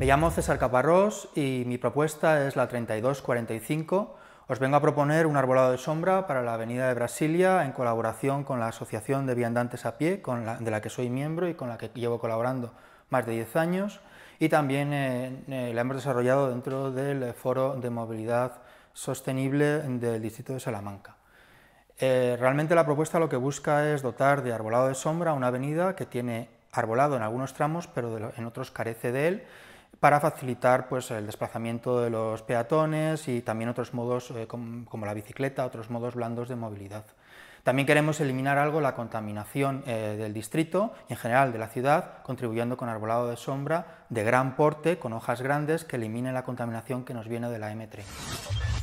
Me llamo César Caparrós y mi propuesta es la 3245. Os vengo a proponer un arbolado de sombra para la Avenida de Brasilia en colaboración con la Asociación de Viandantes a Pie, con la, de la que soy miembro y con la que llevo colaborando más de 10 años. Y también eh, eh, la hemos desarrollado dentro del Foro de Movilidad Sostenible del Distrito de Salamanca. Eh, realmente la propuesta lo que busca es dotar de arbolado de sombra una avenida que tiene arbolado en algunos tramos, pero en otros carece de él para facilitar pues, el desplazamiento de los peatones y también otros modos eh, como, la bicicleta, otros modos blandos de movilidad. También queremos eliminar algo la contaminación eh, del distrito y en general de la ciudad, contribuyendo con arbolado de sombra de gran porte, con hojas grandes, que eliminen la contaminación que nos viene de la M3.